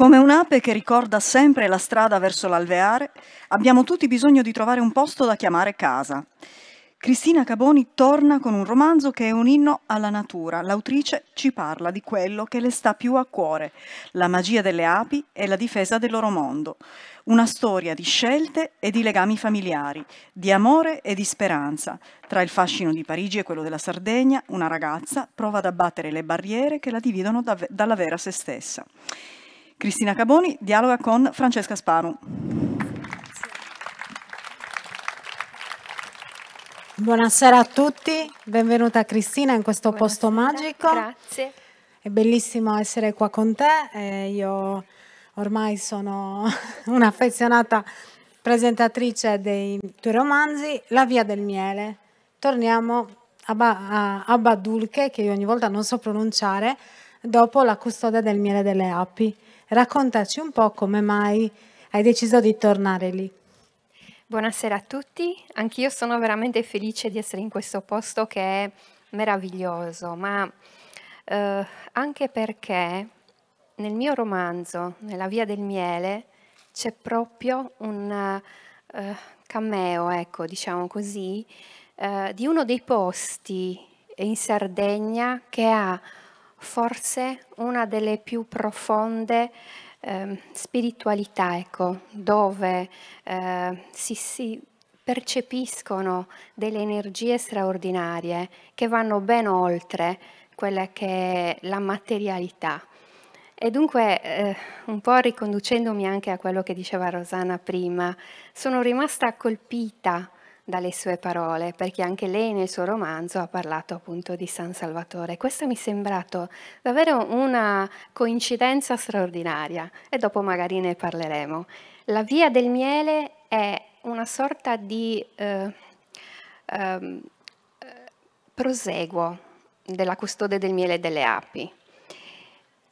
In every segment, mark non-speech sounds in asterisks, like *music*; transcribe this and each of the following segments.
Come un'ape che ricorda sempre la strada verso l'alveare, abbiamo tutti bisogno di trovare un posto da chiamare casa. Cristina Caboni torna con un romanzo che è un inno alla natura. L'autrice ci parla di quello che le sta più a cuore, la magia delle api e la difesa del loro mondo. Una storia di scelte e di legami familiari, di amore e di speranza. Tra il fascino di Parigi e quello della Sardegna, una ragazza prova ad abbattere le barriere che la dividono dalla vera se stessa. Cristina Caboni dialoga con Francesca Spanu. Buonasera a tutti, benvenuta Cristina in questo Buonasera. posto magico. Grazie. È bellissimo essere qua con te, eh, io ormai sono *laughs* un'affezionata presentatrice dei tuoi romanzi, La via del miele. Torniamo a, ba- a Badulche, che io ogni volta non so pronunciare, dopo La custode del miele delle api raccontaci un po' come mai hai deciso di tornare lì. Buonasera a tutti, anch'io sono veramente felice di essere in questo posto che è meraviglioso, ma eh, anche perché nel mio romanzo, nella Via del Miele, c'è proprio un eh, cameo, ecco, diciamo così, eh, di uno dei posti in Sardegna che ha forse una delle più profonde eh, spiritualità, ecco, dove eh, si, si percepiscono delle energie straordinarie che vanno ben oltre quella che è la materialità. E dunque, eh, un po' riconducendomi anche a quello che diceva Rosana prima, sono rimasta colpita dalle sue parole, perché anche lei nel suo romanzo ha parlato appunto di San Salvatore. Questo mi è sembrato davvero una coincidenza straordinaria e dopo magari ne parleremo. La via del miele è una sorta di eh, eh, proseguo della custode del miele e delle api.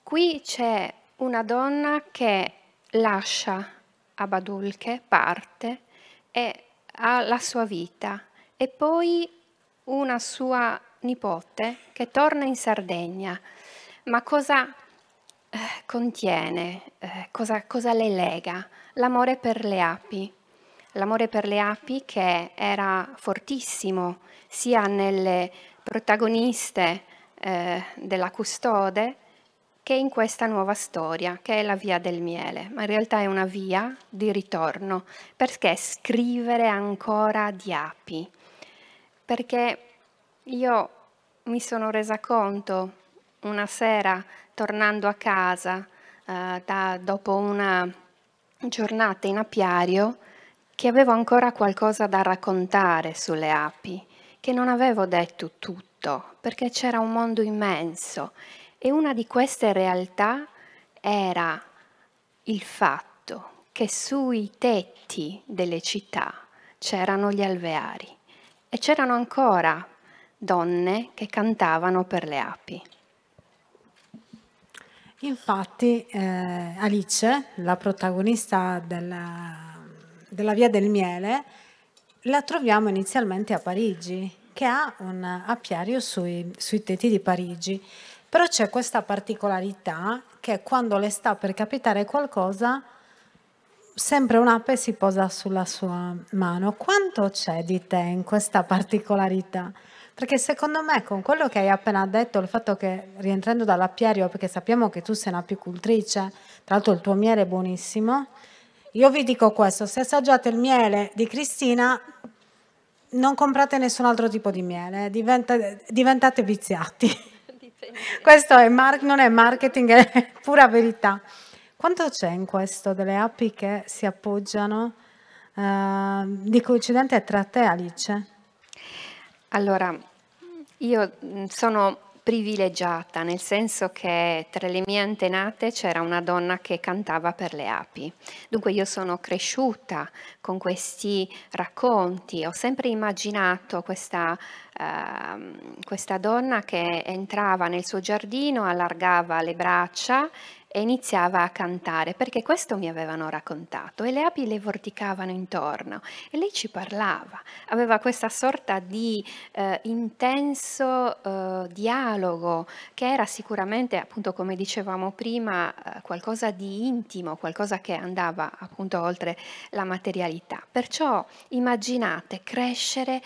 Qui c'è una donna che lascia Abadulche, parte e alla sua vita e poi una sua nipote che torna in Sardegna. Ma cosa eh, contiene, eh, cosa, cosa le lega? L'amore per le api. L'amore per le api che era fortissimo sia nelle protagoniste eh, della custode, che in questa nuova storia, che è la via del miele, ma in realtà è una via di ritorno, perché scrivere ancora di api? Perché io mi sono resa conto una sera tornando a casa eh, da, dopo una giornata in apiario che avevo ancora qualcosa da raccontare sulle api, che non avevo detto tutto, perché c'era un mondo immenso e una di queste realtà era il fatto che sui tetti delle città c'erano gli alveari e c'erano ancora donne che cantavano per le api. Infatti eh, Alice, la protagonista della, della Via del Miele, la troviamo inizialmente a Parigi, che ha un apiario sui, sui tetti di Parigi però c'è questa particolarità che quando le sta per capitare qualcosa, sempre un'ape si posa sulla sua mano. Quanto c'è di te in questa particolarità? Perché secondo me con quello che hai appena detto, il fatto che rientrando dalla perché sappiamo che tu sei un'apicultrice, tra l'altro il tuo miele è buonissimo, io vi dico questo, se assaggiate il miele di Cristina non comprate nessun altro tipo di miele, diventate, diventate viziati questo è mar- non è marketing, *laughs* è pura verità. Quanto c'è in questo delle api che si appoggiano? Uh, ehm, di coincidente tra te Alice? Allora, io sono privilegiata, nel senso che tra le mie antenate c'era una donna che cantava per le api. Dunque io sono cresciuta con questi racconti, ho sempre immaginato questa, eh, questa donna che entrava nel suo giardino, allargava le braccia e iniziava a cantare perché questo mi avevano raccontato e le api le vorticavano intorno e lei ci parlava, aveva questa sorta di eh, intenso eh, dialogo che era sicuramente appunto come dicevamo prima eh, qualcosa di intimo, qualcosa che andava appunto oltre la materialità. Perciò immaginate crescere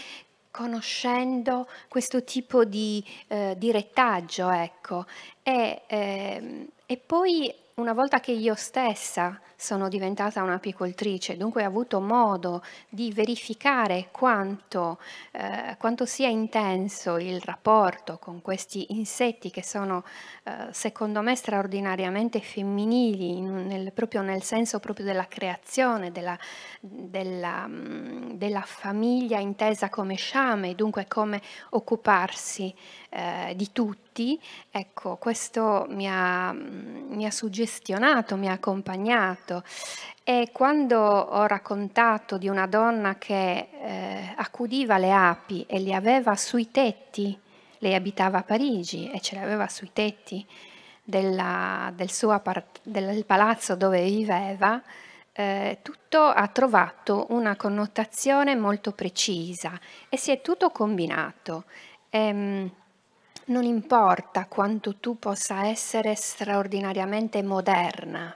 conoscendo questo tipo di, eh, di rettaggio, ecco, e eh, e poi una volta che io stessa sono diventata un'apicoltrice, dunque ho avuto modo di verificare quanto, eh, quanto, sia intenso il rapporto con questi insetti che sono eh, secondo me straordinariamente femminili, nel, proprio nel senso proprio della creazione, della, della, mm, della, famiglia intesa come sciame, dunque come occuparsi eh, di tutti, ecco, questo mi ha, mm, mi ha suggestionato, mi ha accompagnato fatto e quando ho raccontato di una donna che eh, accudiva le api e le aveva sui tetti, lei abitava a Parigi e ce le aveva sui tetti della, del, suo del palazzo dove viveva, eh, tutto ha trovato una connotazione molto precisa e si è tutto combinato. Ehm, non importa quanto tu possa essere straordinariamente moderna,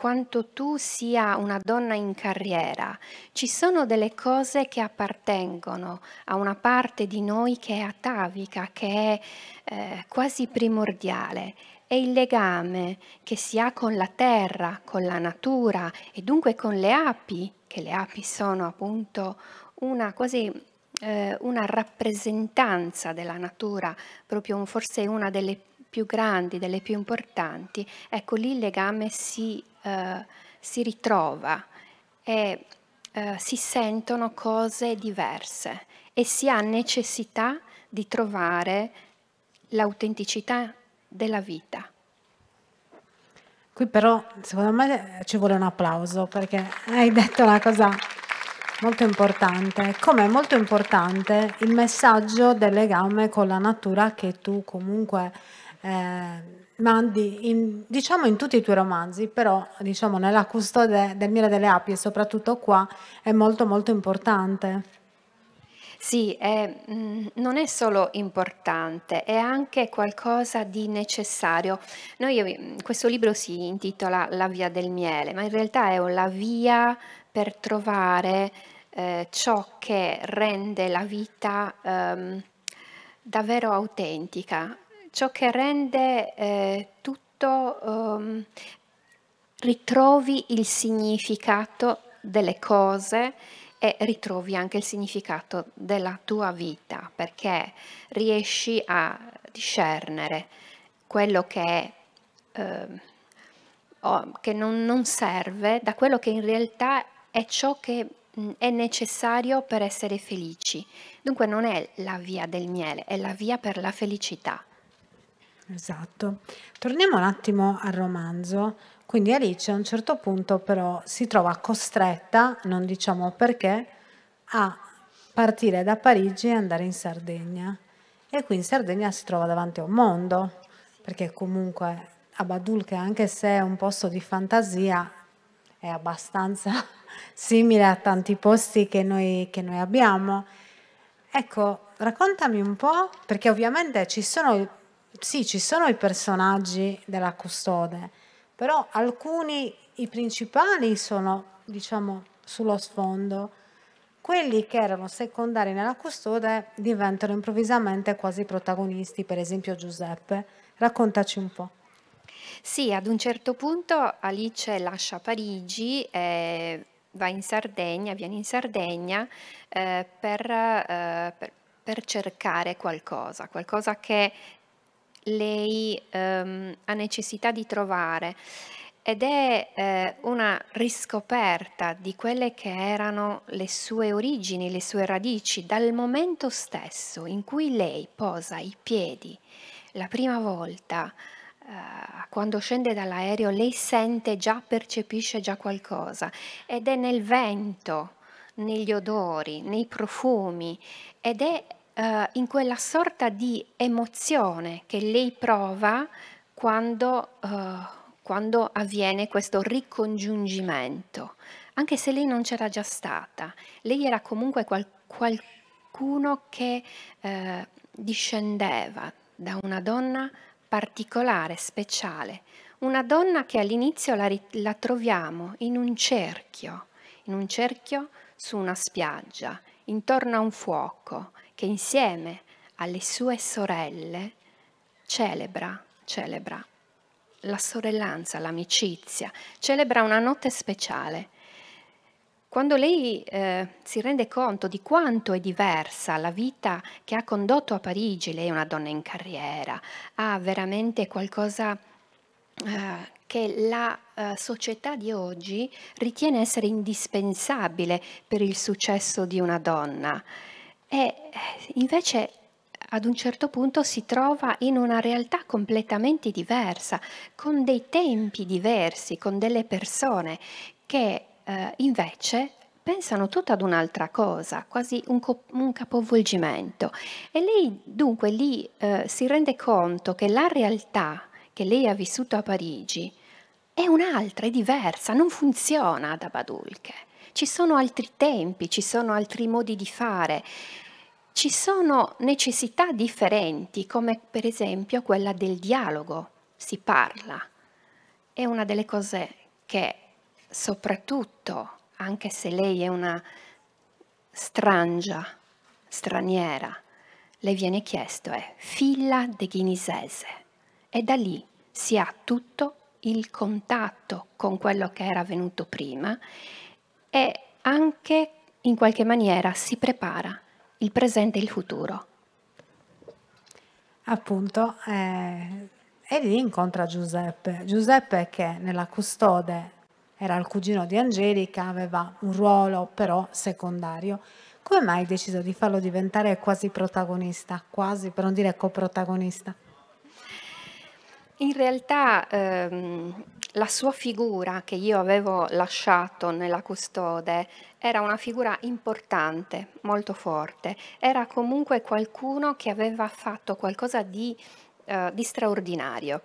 quanto tu sia una donna in carriera, ci sono delle cose che appartengono a una parte di noi che è atavica, che è eh, quasi primordiale. È il legame che si ha con la terra, con la natura e dunque con le api, che le api sono appunto una quasi eh, una rappresentanza della natura, proprio un, forse una delle più grandi, delle più importanti, ecco lì il legame si eh, si ritrova e eh, si sentono cose diverse e si ha necessità di trovare l'autenticità della vita. Qui però secondo me ci vuole un applauso perché hai detto una cosa molto importante, come è molto importante il messaggio del legame con la natura che tu comunque eh, ma di, in, diciamo in tutti i tuoi romanzi, però diciamo nella custode del Mira delle Api e soprattutto qua è molto molto importante. Sì, è, mm, non è solo importante, è anche qualcosa di necessario. Noi, eh, questo libro si intitola La via del miele, ma in realtà è la via per trovare eh, ciò che rende la vita ehm, davvero autentica, ciò che rende eh, tutto, um, ritrovi il significato delle cose e ritrovi anche il significato della tua vita, perché riesci a discernere quello che è... Eh, che non, non, serve da quello che in realtà è ciò che mm, è necessario per essere felici. Dunque non è la via del miele, è la via per la felicità. Esatto. Torniamo un attimo al romanzo. Quindi Alice a un certo punto però si trova costretta, non diciamo perché, a partire da Parigi e andare in Sardegna. E qui in Sardegna si trova davanti a un mondo, perché comunque Abadul, che anche se è un posto di fantasia, è abbastanza *laughs* simile a tanti posti che noi, che noi abbiamo. Ecco, raccontami un po', perché ovviamente ci sono sì, ci sono i personaggi della custode, però alcuni, i principali sono, diciamo, sullo sfondo. Quelli che erano secondari nella custode diventano improvvisamente quasi protagonisti, per esempio Giuseppe. Raccontaci un po'. Sì, ad un certo punto Alice lascia Parigi, e va in Sardegna, viene in Sardegna eh, per, eh, per, per cercare qualcosa, qualcosa che lei ehm, ha necessità di trovare ed è eh, una riscoperta di quelle che erano le sue origini, le sue radici, dal momento stesso in cui lei posa i piedi la prima volta eh, quando scende dall'aereo lei sente già, percepisce già qualcosa ed è nel vento, negli odori, nei profumi ed è eh, in quella sorta di emozione che lei prova quando, eh, quando avviene questo ricongiungimento, anche se lei non c'era già stata, lei era comunque qual qualcuno che eh, discendeva da una donna particolare, speciale, una donna che all'inizio la, la, troviamo in un cerchio, in un cerchio su una spiaggia, intorno a un fuoco, che insieme alle sue sorelle celebra, celebra la sorellanza, l'amicizia, celebra una notte speciale. Quando lei eh, si rende conto di quanto è diversa la vita che ha condotto a Parigi, lei è una donna in carriera, ha veramente qualcosa eh, che la eh, società di oggi ritiene essere indispensabile per il successo di una donna e eh, invece ad un certo punto si trova in una realtà completamente diversa, con dei tempi diversi, con delle persone che eh, invece pensano tutto ad un'altra cosa, quasi un, un, capovolgimento. E lei dunque lì eh, si rende conto che la realtà che lei ha vissuto a Parigi è un'altra, è diversa, non funziona da Badulche ci sono altri tempi, ci sono altri modi di fare, ci sono necessità differenti, come per esempio quella del dialogo, si parla. È una delle cose che soprattutto, anche se lei è una strangia, straniera, le viene chiesto è filla de ghinisese e da lì si ha tutto il contatto con quello che era venuto prima e anche in qualche maniera si prepara il presente e il futuro. Appunto, eh, e lì incontra Giuseppe. Giuseppe che nella custode era il cugino di Angelica, aveva un ruolo però secondario. Come mai hai deciso di farlo diventare quasi protagonista, quasi per non dire coprotagonista? In realtà ehm, la sua figura che io avevo lasciato nella custode era una figura importante, molto forte, era comunque qualcuno che aveva fatto qualcosa di, eh, di straordinario.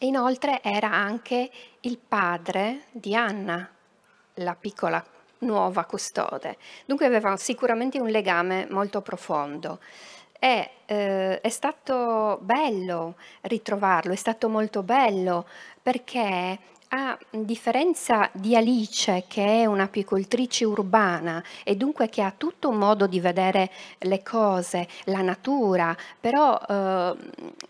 Inoltre era anche il padre di Anna, la piccola nuova custode, dunque aveva sicuramente un legame molto profondo. È, eh, è, stato bello ritrovarlo, è stato molto bello perché a differenza di Alice che è un'apicoltrice urbana e dunque che ha tutto un modo di vedere le cose, la natura, però eh,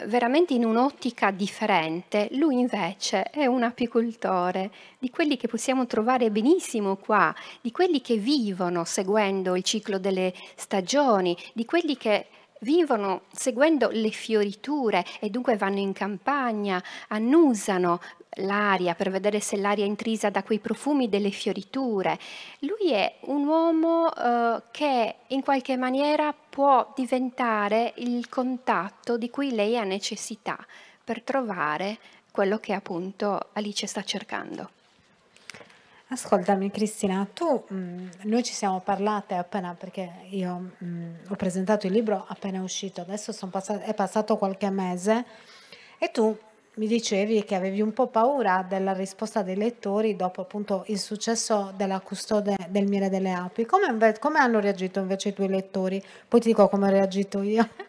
veramente in un'ottica differente, lui invece è un apicoltore di quelli che possiamo trovare benissimo qua, di quelli che vivono seguendo il ciclo delle stagioni, di quelli che vivono seguendo le fioriture e dunque vanno in campagna, annusano l'aria per vedere se l'aria è intrisa da quei profumi delle fioriture. Lui è un uomo eh, che in qualche maniera può diventare il contatto di cui lei ha necessità per trovare quello che appunto Alice sta cercando. Ascoltami Cristina, tu, mh, mm, noi ci siamo parlate appena perché io mh, mm, ho presentato il libro appena uscito, adesso passati, è passato qualche mese e tu mi dicevi che avevi un po' paura della risposta dei lettori dopo appunto il successo della custode del Mire delle Api. Come, come hanno reagito invece i tuoi lettori? Poi ti dico come ho reagito io. *laughs*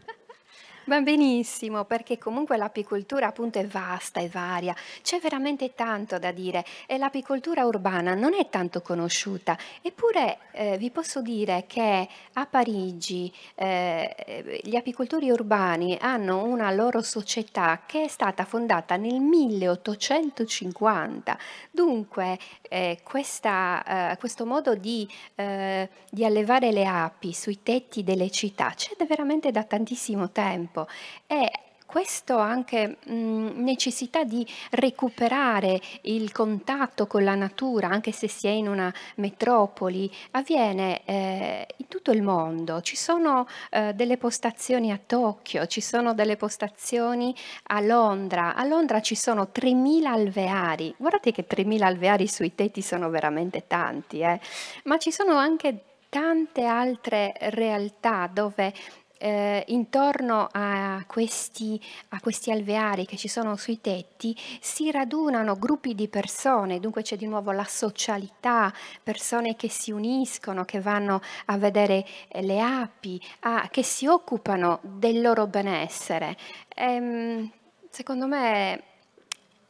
Va benissimo, perché comunque l'apicoltura appunto è vasta e varia, c'è veramente tanto da dire e l'apicoltura urbana non è tanto conosciuta, eppure eh, vi posso dire che a Parigi eh, gli apicoltori urbani hanno una loro società che è stata fondata nel 1850, dunque eh, questa, eh, questo modo di, eh, di allevare le api sui tetti delle città c'è veramente da tantissimo tempo tempo e questa anche mh, mm, necessità di recuperare il contatto con la natura, anche se si è in una metropoli, avviene eh, in tutto il mondo. Ci sono eh, delle postazioni a Tokyo, ci sono delle postazioni a Londra. A Londra ci sono 3.000 alveari. Guardate che 3.000 alveari sui tetti sono veramente tanti, eh? ma ci sono anche tante altre realtà dove eh, intorno a questi, a questi, alveari che ci sono sui tetti si radunano gruppi di persone, dunque c'è di nuovo la socialità, persone che si uniscono, che vanno a vedere eh, le api, a, che si occupano del loro benessere. Ehm, secondo me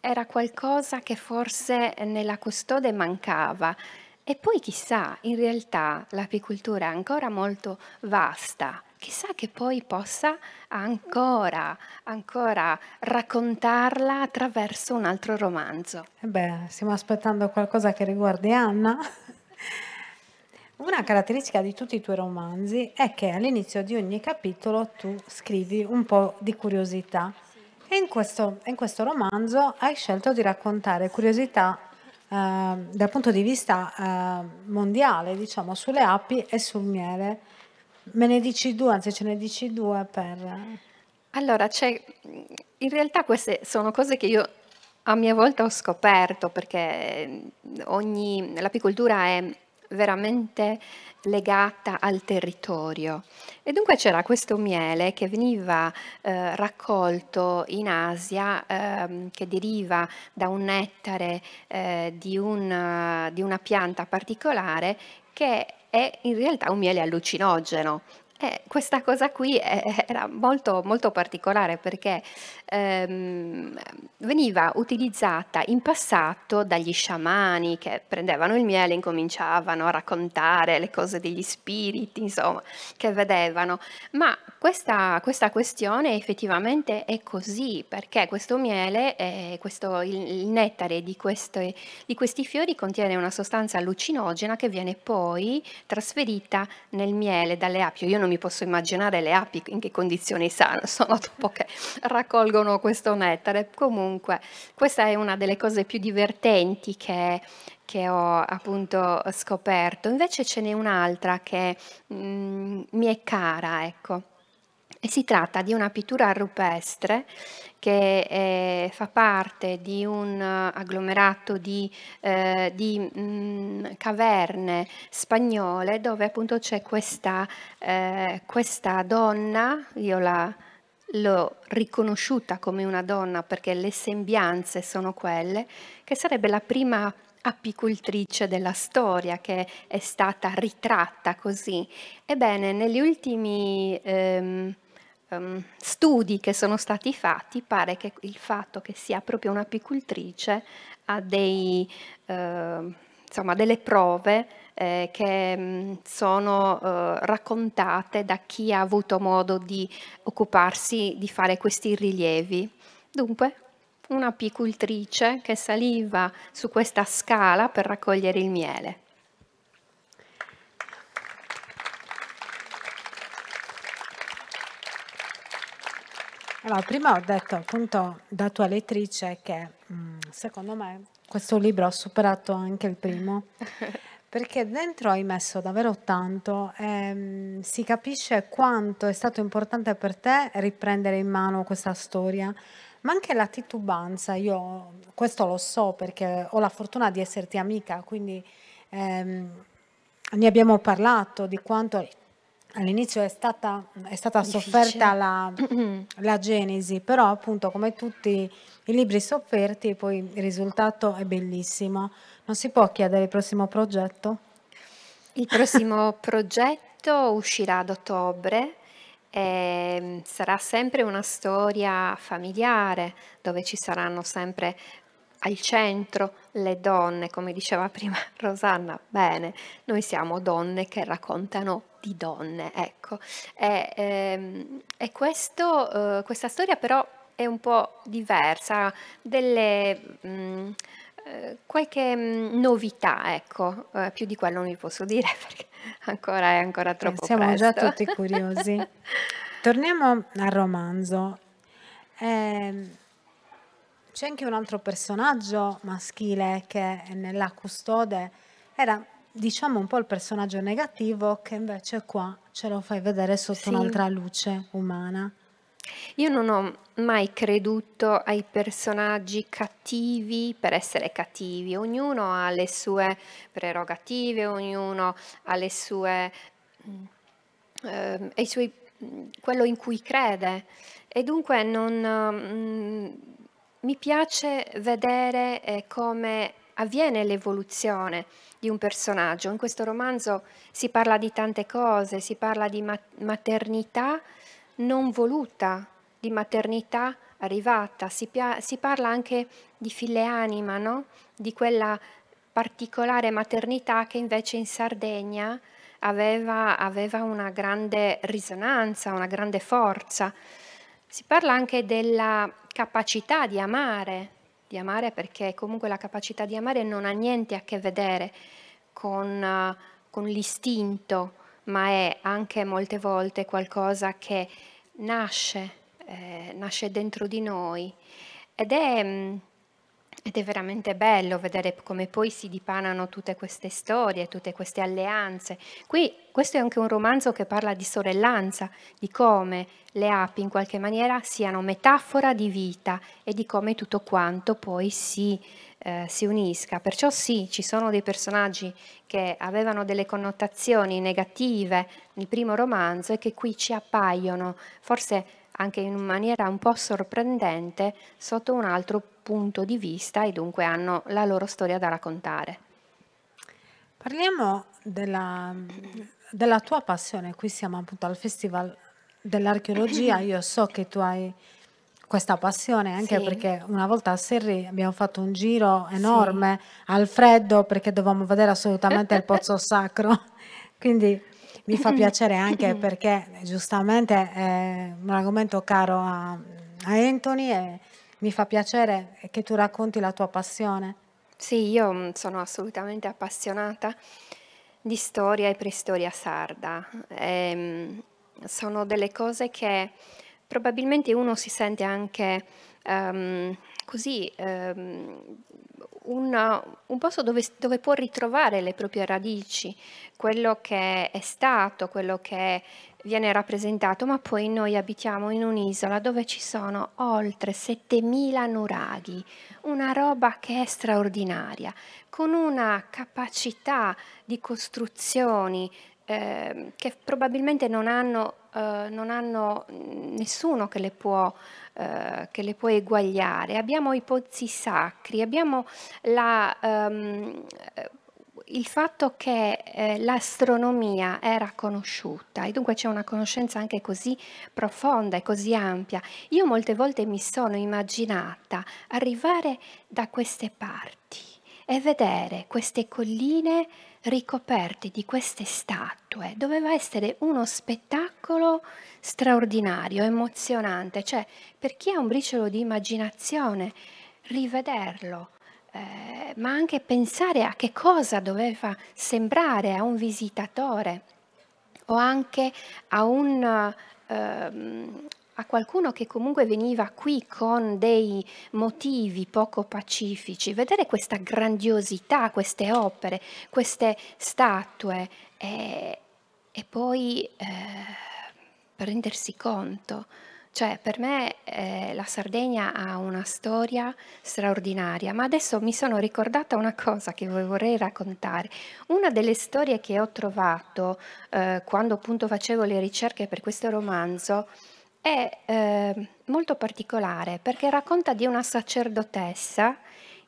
era qualcosa che forse nella custode mancava. E poi chissà, in realtà l'apicoltura è ancora molto vasta, chissà che poi possa ancora, ancora raccontarla attraverso un altro romanzo. E eh beh, stiamo aspettando qualcosa che riguardi Anna. Una caratteristica di tutti i tuoi romanzi è che all'inizio di ogni capitolo tu scrivi un po' di curiosità. E in questo, in questo romanzo hai scelto di raccontare curiosità eh, dal punto di vista eh, mondiale, diciamo, sulle api e sul miele. Me ne dici due, anzi ce ne dici due per... Allora, cioè, in realtà queste sono cose che io a mia volta ho scoperto perché mm, ogni, l'apicoltura è veramente legata al territorio e dunque c'era questo miele che veniva eh, raccolto in Asia eh, che deriva da un nettare eh, di, una, di una pianta particolare che è in realtà un miele allucinogeno, eh, questa cosa qui eh, *laughs* era molto, molto particolare perché ehm, veniva utilizzata in passato dagli sciamani che prendevano il miele e incominciavano a raccontare le cose degli spiriti, insomma, che vedevano. Ma questa, questa questione effettivamente è così perché questo miele, eh, questo, il, il, nettare di, queste, di questi fiori contiene una sostanza allucinogena che viene poi trasferita nel miele dalle api. Io non non mi posso immaginare le api in che condizioni sono, sono dopo che raccolgono questo nettare. Comunque, questa è una delle cose più divertenti che, che ho appunto scoperto. Invece ce n'è un'altra che mh, mm, mi è cara, ecco e si tratta di una pittura rupestre che eh, fa parte di un agglomerato di, eh, di mh, mm, caverne spagnole dove appunto c'è questa, eh, questa donna, io la, l'ho riconosciuta come una donna perché le sembianze sono quelle, che sarebbe la prima apicultrice della storia che è stata ritratta così. Ebbene, negli ultimi ehm, um, studi che sono stati fatti pare che il fatto che sia proprio un'apicultrice ha dei, uh, insomma, delle prove eh, che mh, mm, sono eh, raccontate da chi ha avuto modo di occuparsi di fare questi rilievi. Dunque, un'apicultrice che saliva su questa scala per raccogliere il miele. Allora, prima ho detto appunto da tua lettrice che mm, secondo me questo libro ha superato anche il primo *laughs* perché dentro hai messo davvero tanto e mm, si capisce quanto è stato importante per te riprendere in mano questa storia ma anche la titubanza, io questo lo so perché ho la fortuna di esserti amica, quindi ehm, ne abbiamo parlato di quanto All'inizio è stata, è stata sofferta la, *clears throat* la, genesi, però appunto come tutti i libri sofferti poi il risultato è bellissimo. Non si può chiedere il prossimo progetto? Il prossimo *laughs* progetto uscirà ad ottobre, e sarà sempre una storia familiare dove ci saranno sempre al centro le donne, come diceva prima *laughs* Rosanna, bene, noi siamo donne che raccontano di donne, ecco. E, ehm, e questo, eh, questa storia però è un po' diversa, delle... Mh, mm, eh, qualche mm, novità, ecco, eh, più di quello non vi posso dire *laughs* perché ancora è ancora troppo eh, siamo presto. già tutti curiosi. *laughs* Torniamo al romanzo. Eh, c'è anche un altro personaggio maschile che nella custode era diciamo un po' il personaggio negativo che invece qua ce lo fai vedere sotto sì. un'altra luce umana. Io non ho mai creduto ai personaggi cattivi per essere cattivi, ognuno ha le sue prerogative, ognuno ha le sue, eh, suoi, mm, quello in cui crede e dunque non, mh, mm, mi piace vedere eh, come avviene l'evoluzione di un personaggio. In questo romanzo si parla di tante cose, si parla di maternità non voluta, di maternità arrivata, si, si parla anche di fileanima, no? di quella particolare maternità che invece in Sardegna aveva, aveva una grande risonanza, una grande forza. Si parla anche della capacità di amare, di amare perché comunque la capacità di amare non ha niente a che vedere con, eh, con l'istinto, ma è anche molte volte qualcosa che nasce, eh, nasce dentro di noi ed è mm, ed è veramente bello vedere come poi si dipanano tutte queste storie, tutte queste alleanze. Qui questo è anche un romanzo che parla di sorellanza, di come le api in qualche maniera siano metafora di vita e di come tutto quanto poi si, eh, si unisca. Perciò sì, ci sono dei personaggi che avevano delle connotazioni negative nel primo romanzo e che qui ci appaiono, forse anche in maniera un po' sorprendente, sotto un altro punto punto di vista e dunque hanno la loro storia da raccontare. Parliamo della, della tua passione, qui siamo appunto al Festival dell'Archeologia, *clears throat* io so che tu hai questa passione, anche sì. perché una volta a Serri abbiamo fatto un giro enorme sì. al freddo perché dovevamo vedere assolutamente il pozzo *laughs* sacro. Quindi mi fa *clears throat* piacere anche perché giustamente è un argomento caro a, a Anthony e mi fa piacere che tu racconti la tua passione. Sì, io mm, sono assolutamente appassionata di storia e preistoria sarda. E, ehm, sono delle cose che probabilmente uno si sente anche um, così ehm, una, un posto dove, dove, può ritrovare le proprie radici, quello che è stato, quello che viene rappresentato, ma poi noi abitiamo in un'isola dove ci sono oltre 7000 nuraghi, una roba che è straordinaria, con una capacità di costruzioni eh, che probabilmente non hanno eh, non hanno nessuno che le può eh, che le può eguagliare, abbiamo i pozzi sacri, abbiamo la, um, il fatto che eh, l'astronomia era conosciuta e dunque c'è una conoscenza anche così profonda e così ampia. Io molte volte mi sono immaginata arrivare da queste parti e vedere queste colline ricoperti di queste statue doveva essere uno spettacolo straordinario, emozionante, cioè per chi ha un briciolo di immaginazione rivederlo, eh, ma anche pensare a che cosa doveva sembrare a un visitatore o anche a un, ehm, a qualcuno che comunque veniva qui con dei motivi poco pacifici, vedere questa grandiosità, queste opere, queste statue e, eh, e poi eh, rendersi conto. Cioè, per me eh, la Sardegna ha una storia straordinaria, ma adesso mi sono ricordata una cosa che vorrei raccontare. Una delle storie che ho trovato eh, quando appunto facevo le ricerche per questo romanzo è eh, molto particolare perché racconta di una sacerdotessa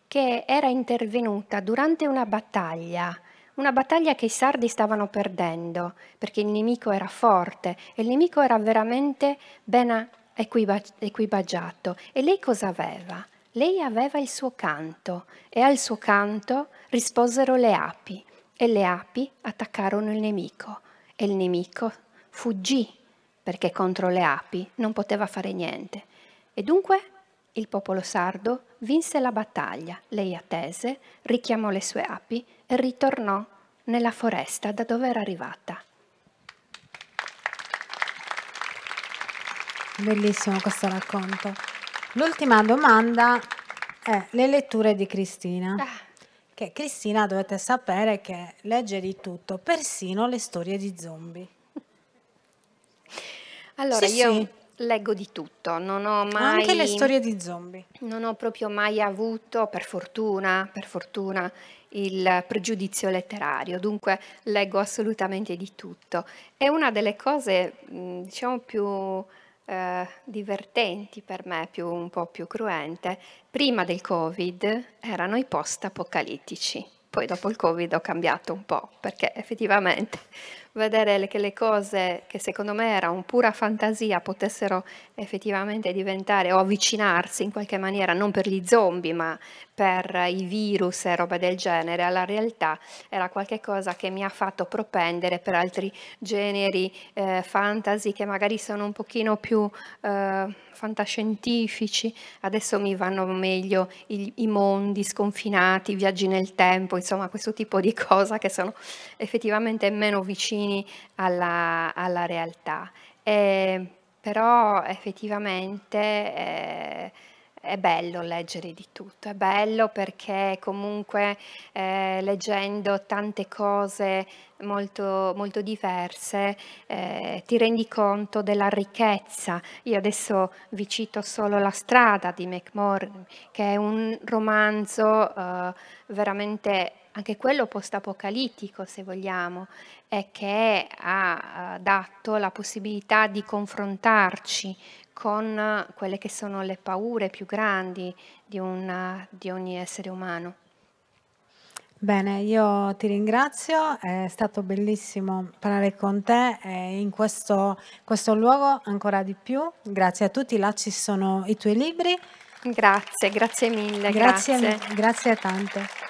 che era intervenuta durante una battaglia, una battaglia che i sardi stavano perdendo perché il nemico era forte e il nemico era veramente ben equipaggiato. E lei cosa aveva? Lei aveva il suo canto e al suo canto risposero le api e le api attaccarono il nemico e il nemico fuggì perché contro le api non poteva fare niente. E dunque il popolo sardo vinse la battaglia, lei attese, richiamò le sue api e ritornò nella foresta da dove era arrivata. Bellissimo questo racconto. L'ultima domanda è le letture di Cristina. Ah. Che Cristina dovete sapere che legge di tutto, persino le storie di zombie. Allora, sì, io sì. leggo di tutto, non ho mai... Anche le storie di zombie. Non ho proprio mai avuto, per fortuna, per fortuna, il pregiudizio letterario, dunque leggo assolutamente di tutto. È una delle cose, mm, diciamo, più... Eh, divertenti per me, più, un po' più cruente, prima del Covid erano i post apocalittici. Poi dopo il Covid ho cambiato un po', perché effettivamente vedere che le cose che secondo me era un pura fantasia potessero effettivamente diventare o avvicinarsi in qualche maniera, non per gli zombie, ma per i virus e roba del genere, alla realtà era qualcosa che mi ha fatto propendere per altri generi eh, fantasy che magari sono un pochino più eh, fantascientifici, adesso mi vanno meglio i, i mondi sconfinati, i viaggi nel tempo, insomma questo tipo di *laughs* cose che sono effettivamente meno vicine vicini alla, alla realtà. Eh, però effettivamente eh, è bello leggere di tutto, è bello perché comunque eh, leggendo tante cose molto, molto diverse eh, ti rendi conto della ricchezza. Io adesso vi cito solo La strada di McMoran, che è un romanzo eh, veramente anche quello post-apocalittico, se vogliamo, è che ha dato la possibilità di confrontarci con quelle che sono le paure più grandi di, una, di ogni essere umano. Bene, io ti ringrazio, è stato bellissimo parlare con te e in questo, questo luogo ancora di più. Grazie a tutti, là ci sono i tuoi libri. Grazie, grazie mille. Grazie, grazie, grazie tante.